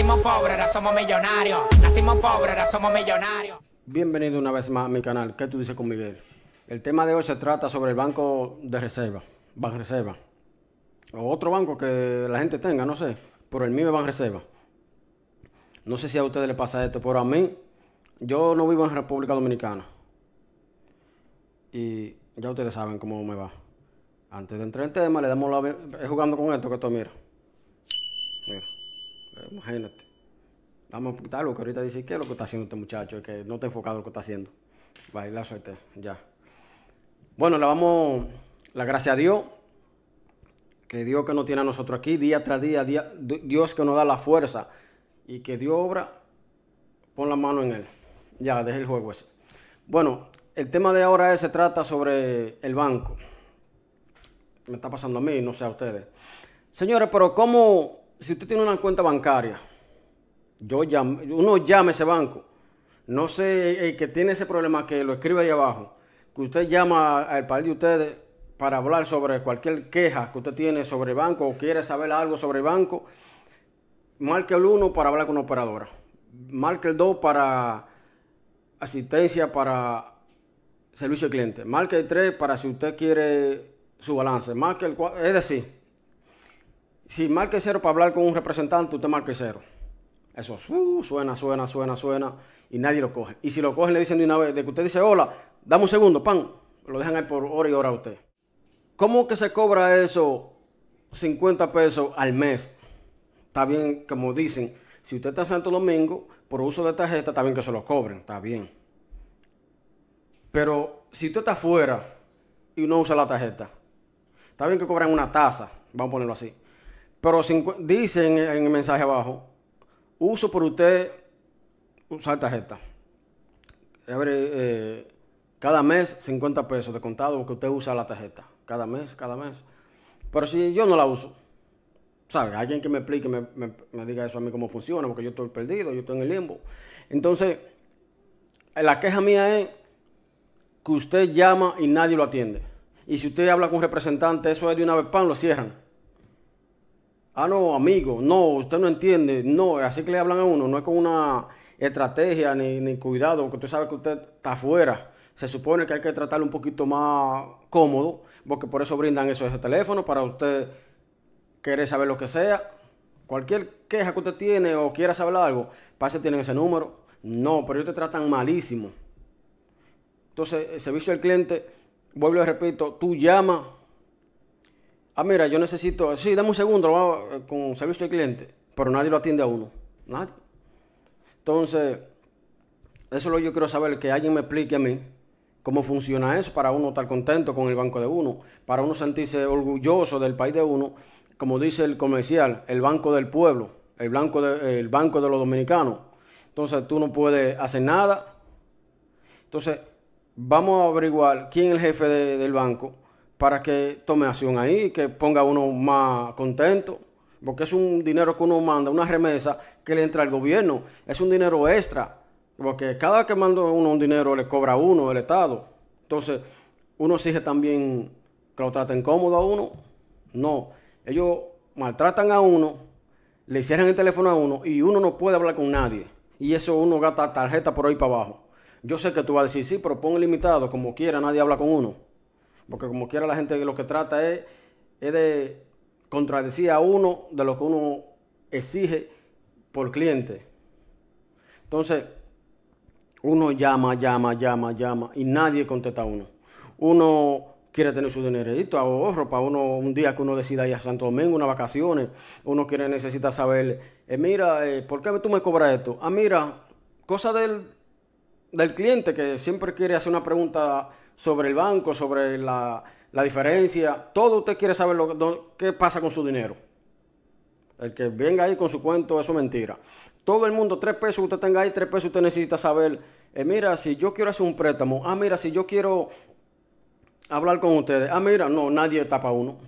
Nacimos pobres, ahora somos millonarios. Nacimos pobres, ahora somos millonarios. Bienvenido una vez más a mi canal. ¿Qué tú dices con Miguel? El tema de hoy se trata sobre el banco de reserva, Banreserva. O otro banco que la gente tenga, no sé. Pero el mío es reserva No sé si a ustedes les pasa esto, pero a mí, yo no vivo en República Dominicana. Y ya ustedes saben cómo me va. Antes de entrar en tema, le damos la... Eh, jugando con esto que esto, mira. Mira imagínate. Vamos a lo que ahorita dice, que es lo que está haciendo este muchacho? que no está enfocado lo que está haciendo. Vale, la suerte, ya. Bueno, le vamos la gracia a Dios, que Dios que nos tiene a nosotros aquí día tras día, día Dios que nos da la fuerza y que Dios obra, pon la mano en él. Ya, deje el juego ese. Bueno, el tema de ahora es, se trata sobre el banco. Me está pasando a mí, no sé a ustedes. Señores, pero ¿cómo si usted tiene una cuenta bancaria, yo uno llama a ese banco. No sé, el que tiene ese problema que lo escribe ahí abajo, que usted llama al país de ustedes para hablar sobre cualquier queja que usted tiene sobre el banco o quiere saber algo sobre el banco, marque el 1 para hablar con una operadora. Marque el 2 para asistencia para servicio al cliente. Marque el 3 para si usted quiere su balance. Marque el 4, es decir, si marque cero para hablar con un representante, usted marque cero. Eso uh, suena, suena, suena, suena. Y nadie lo coge. Y si lo cogen, le dicen de una vez, de que usted dice, hola, dame un segundo, pan. Lo dejan ahí por hora y hora a usted. ¿Cómo que se cobra eso 50 pesos al mes? Está bien, como dicen, si usted está en Santo Domingo, por uso de tarjeta, está bien que se lo cobren, está bien. Pero si usted está afuera y no usa la tarjeta, está bien que cobran una tasa, vamos a ponerlo así. Pero dicen en el mensaje abajo, uso por usted usar tarjeta. Eh, cada mes 50 pesos de contado porque usted usa la tarjeta. Cada mes, cada mes. Pero si yo no la uso, ¿sabe? Alguien que me explique, me, me, me diga eso a mí cómo funciona, porque yo estoy perdido, yo estoy en el limbo. Entonces, la queja mía es que usted llama y nadie lo atiende. Y si usted habla con un representante, eso es de una vez pan, lo cierran. Ah, no, amigo, no, usted no entiende. No, así que le hablan a uno, no es con una estrategia ni, cuidado, porque usted sabe que usted está afuera. Se supone que hay que tratarlo un poquito más cómodo, porque por eso brindan eso, de ese teléfono, para usted querer saber lo que sea. Cualquier queja que usted tiene o quiera saber algo, para tienen ese número. No, pero ellos te tratan malísimo. Entonces, el servicio del cliente, vuelvo y repito, tú llamas ah, mira, yo necesito, sí, dame un segundo, lo eh, con servicio al cliente, pero nadie lo atiende a uno, nadie. Entonces, eso es lo que yo quiero saber, que alguien me explique a mí cómo funciona eso para uno estar contento con el banco de uno, para uno sentirse orgulloso del país de uno, como dice el comercial, el banco del pueblo, el, banco de, banco de los dominicanos. Entonces tú no puedes hacer nada. Entonces vamos a averiguar quién es el jefe del banco para que tome acción ahí, que ponga uno más contento, porque es un dinero que uno manda, una remesa que le entra al gobierno, es un dinero extra, porque cada vez que manda uno un dinero le cobra a uno el Estado. Entonces, uno exige también que lo traten cómodo a uno. No, ellos maltratan a uno, le cierran el teléfono a uno y uno no puede hablar con nadie. Y eso uno gasta tarjeta por ahí para abajo. Yo sé que tú vas a decir, sí, pero pon limitado, como quiera, nadie habla con uno. Porque como quiera la gente lo que trata es, de contradecir a uno de lo que uno exige por cliente. Entonces, uno llama, llama, llama, llama y nadie contesta a uno. Uno quiere tener su dinerito, ahorro para uno un día que uno decida ir a Santo Domingo, unas vacaciones. Uno quiere, necesita saber, eh, mira, eh, ¿por qué tú me cobras esto? Ah, mira, cosa del del cliente que siempre quiere hacer una pregunta sobre el banco, sobre la, diferencia. Todo usted quiere saber lo, que qué pasa con su dinero. El que venga ahí con su cuento, eso es mentira. Todo el mundo, tres pesos usted tenga ahí, tres pesos usted necesita saber. Eh, mira, si yo quiero hacer un préstamo. Ah, mira, si yo quiero hablar con ustedes. Ah, mira, no, nadie tapa uno.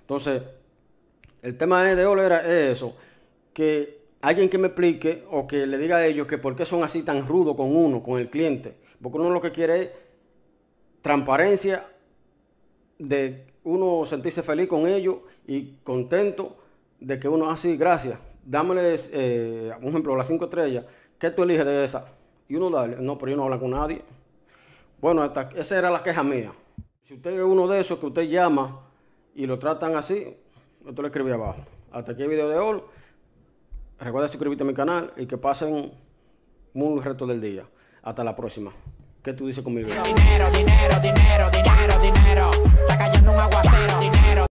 Entonces, el tema de Olera es eso, que alguien que me explique o que le diga a ellos que por qué son así tan rudos con uno, con el cliente. Porque uno lo que quiere es transparencia de uno sentirse feliz con ellos y contento de que uno así, ah, gracias. Dámeles, eh, un ejemplo, las cinco estrellas. ¿Qué tú eliges de esa? Y uno dale, no, pero yo no hablo con nadie. Bueno, esa era la queja mía. Si usted es uno de esos que usted llama y lo tratan así, yo te lo escribí abajo. Hasta aquí el video de hoy. Recuerda suscribirte a mi canal y que pasen muy resto del día. Hasta la próxima. ¿Qué tú dices conmigo? Dinero, dinero, dinero, dinero, dinero. un aguacero.